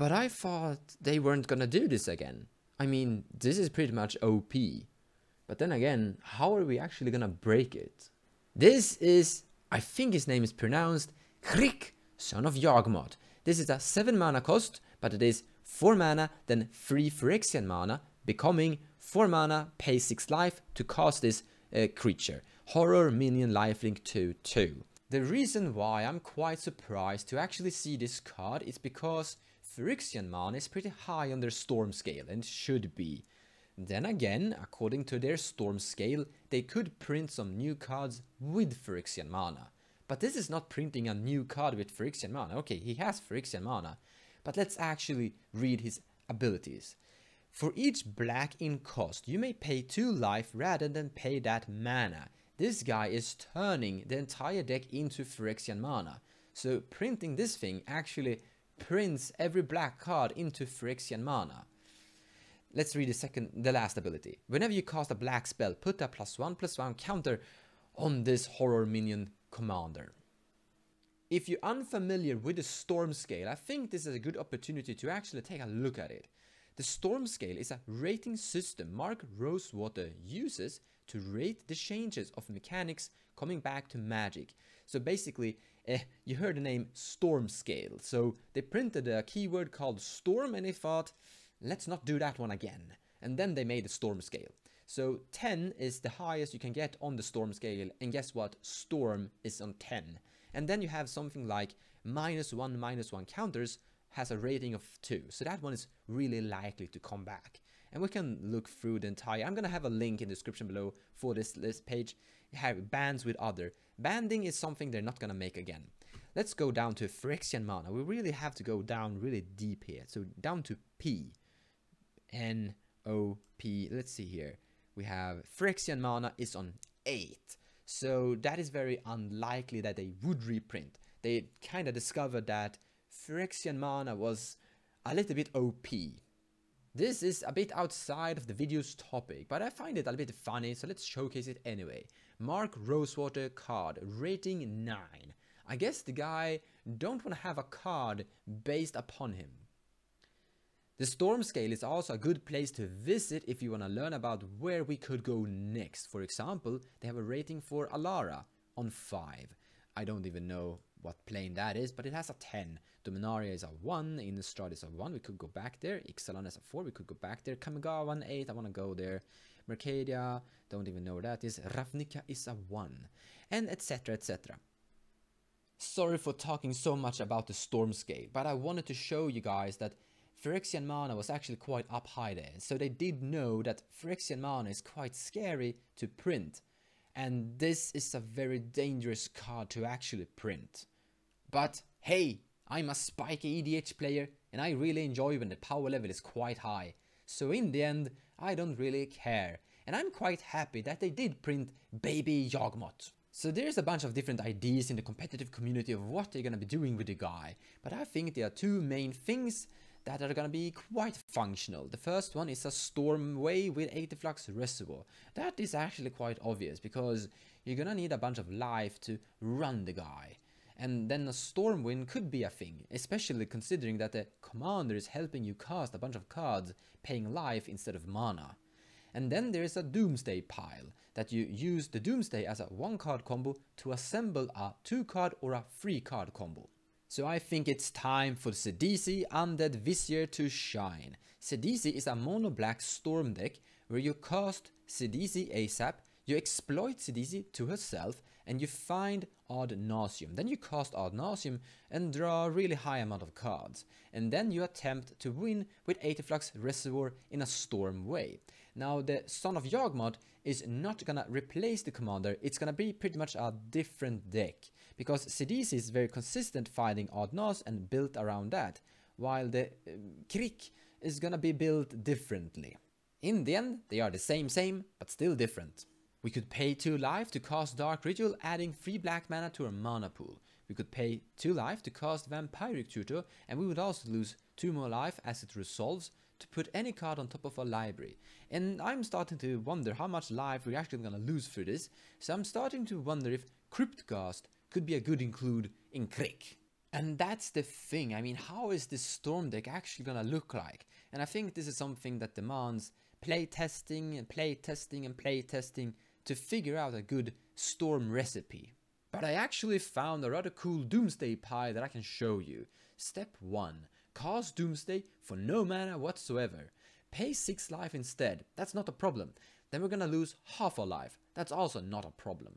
But I thought they weren't gonna do this again. I mean, this is pretty much OP. But then again, how are we actually gonna break it? This is, I think his name is pronounced, Krik, son of Yawgmoth. This is a 7 mana cost, but it is 4 mana, then 3 Phyrexian mana, becoming 4 mana, pay 6 life to cast this uh, creature. Horror Minion Lifelink 2 2. The reason why I'm quite surprised to actually see this card is because Phyrexian mana is pretty high on their storm scale and should be. Then again, according to their storm scale, they could print some new cards with Phyrexian mana. But this is not printing a new card with Phyrexian mana. Okay, he has Phyrexian mana. But let's actually read his abilities. For each black in cost, you may pay 2 life rather than pay that mana this guy is turning the entire deck into Phyrexian mana. So printing this thing actually prints every black card into Phyrexian mana. Let's read the second, the last ability. Whenever you cast a black spell, put a plus one plus one counter on this horror minion commander. If you're unfamiliar with the Storm Scale, I think this is a good opportunity to actually take a look at it. The Storm Scale is a rating system Mark Rosewater uses to rate the changes of mechanics coming back to magic. So basically, eh, you heard the name storm scale. So they printed a keyword called storm and they thought, let's not do that one again. And then they made a storm scale. So 10 is the highest you can get on the storm scale. And guess what? Storm is on 10. And then you have something like minus 1, minus 1 counters has a rating of 2. So that one is really likely to come back and we can look through the entire, I'm gonna have a link in the description below for this list page, have bands with other. Banding is something they're not gonna make again. Let's go down to Phyrexian mana, we really have to go down really deep here, so down to P, N, O, P, let's see here, we have Phyrexian mana is on 8, so that is very unlikely that they would reprint. They kinda discovered that Phyrexian mana was a little bit OP this is a bit outside of the video's topic, but I find it a bit funny, so let's showcase it anyway. Mark Rosewater card, rating 9. I guess the guy don't want to have a card based upon him. The storm scale is also a good place to visit if you want to learn about where we could go next. For example, they have a rating for Alara on 5. I don't even know what plane that is, but it has a 10. Dominaria is a 1, Innistrad is a 1, we could go back there. Ixalan is a 4, we could go back there. Kamigawa an 8, I want to go there. Mercadia, don't even know where that is. Ravnica is a 1, and etc, etc. Sorry for talking so much about the Stormscape, but I wanted to show you guys that Phyrexian mana was actually quite up high there, so they did know that Phyrexian mana is quite scary to print and this is a very dangerous card to actually print. But hey, I'm a spiky EDH player and I really enjoy when the power level is quite high. So in the end, I don't really care. And I'm quite happy that they did print Baby Yawgmoth. So there's a bunch of different ideas in the competitive community of what they're gonna be doing with the guy. But I think there are two main things that are gonna be quite functional. The first one is a storm wave with 80 flux reservoir. That is actually quite obvious because you're gonna need a bunch of life to run the guy and then a storm could be a thing, especially considering that the commander is helping you cast a bunch of cards, paying life instead of mana. And then there is a Doomsday pile, that you use the Doomsday as a 1 card combo to assemble a 2 card or a 3 card combo. So I think it's time for Sedisi Undead Vizier to shine. Sedisi is a mono black storm deck where you cast Sedisi ASAP, you exploit Sedisi to herself and you find Odd Nauseum. Then you cast Odd Nauseum and draw a really high amount of cards. And then you attempt to win with Aetherflux Reservoir in a Storm way. Now the Son of Yogg mod is not gonna replace the commander, it's gonna be pretty much a different deck. Because CDC is very consistent finding Odd Nos and built around that, while the uh, Krik is gonna be built differently. In the end, they are the same same, but still different. We could pay 2 life to cast Dark Ritual, adding 3 black mana to our mana pool. We could pay 2 life to cast Vampiric Tutor, and we would also lose 2 more life as it resolves to put any card on top of our library. And I'm starting to wonder how much life we're actually gonna lose through this, so I'm starting to wonder if Cryptcast could be a good include in Crick. And that's the thing, I mean, how is this Storm deck actually gonna look like? And I think this is something that demands play testing and play testing and play testing to figure out a good storm recipe. But I actually found a rather cool doomsday pie that I can show you. Step 1. cast doomsday for no mana whatsoever. Pay 6 life instead, that's not a problem. Then we're gonna lose half our life, that's also not a problem.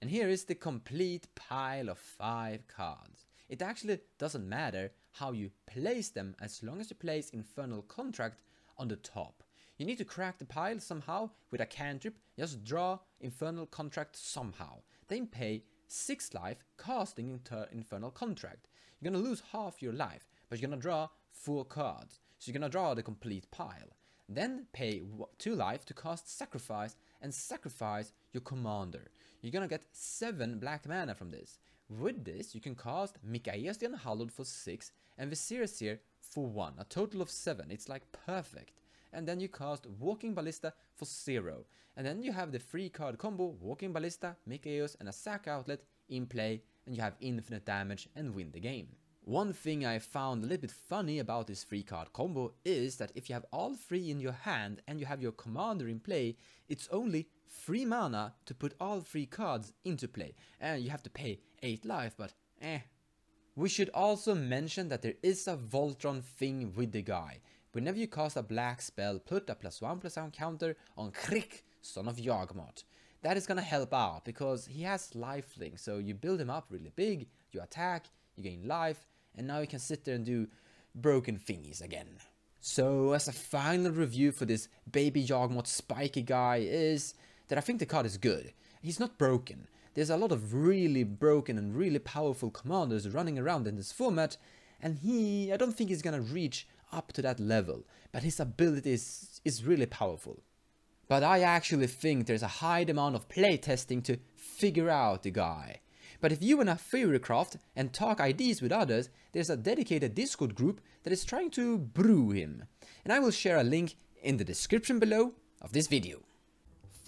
And here is the complete pile of 5 cards. It actually doesn't matter how you place them as long as you place Infernal Contract on the top. You need to crack the pile somehow with a cantrip, just draw Infernal Contract somehow. Then pay 6 life, casting inter Infernal Contract. You're gonna lose half your life, but you're gonna draw 4 cards, so you're gonna draw the complete pile. Then pay 2 life to cast Sacrifice and sacrifice your commander. You're gonna get 7 black mana from this. With this, you can cast Mikaeus the Unhallowed for 6 and Viserys here for 1, a total of 7. It's like perfect and then you cast Walking Ballista for 0. And then you have the 3 card combo Walking Ballista, Mikaeus and a Sack Outlet in play and you have infinite damage and win the game. One thing I found a little bit funny about this 3 card combo is that if you have all 3 in your hand and you have your commander in play, it's only 3 mana to put all 3 cards into play and you have to pay 8 life but eh, we should also mention that there is a Voltron thing with the guy. Whenever you cast a black spell, put a plus one plus one counter on Krik, son of Yawgmoth. That is gonna help out because he has lifelink, so you build him up really big, you attack, you gain life, and now you can sit there and do broken thingies again. So as a final review for this baby Yawgmoth spiky guy is that I think the card is good. He's not broken. There's a lot of really broken and really powerful commanders running around in this format, and he, I don't think he's gonna reach up to that level, but his ability is, is really powerful. But I actually think there's a high demand of playtesting to figure out the guy. But if you wanna theorycraft and talk ideas with others, there's a dedicated Discord group that is trying to brew him. And I will share a link in the description below of this video.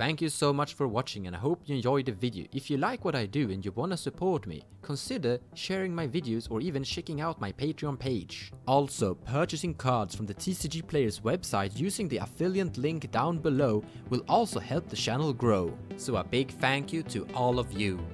Thank you so much for watching and I hope you enjoyed the video. If you like what I do and you wanna support me, consider sharing my videos or even checking out my Patreon page. Also, purchasing cards from the TCG Players website using the affiliate link down below will also help the channel grow. So a big thank you to all of you.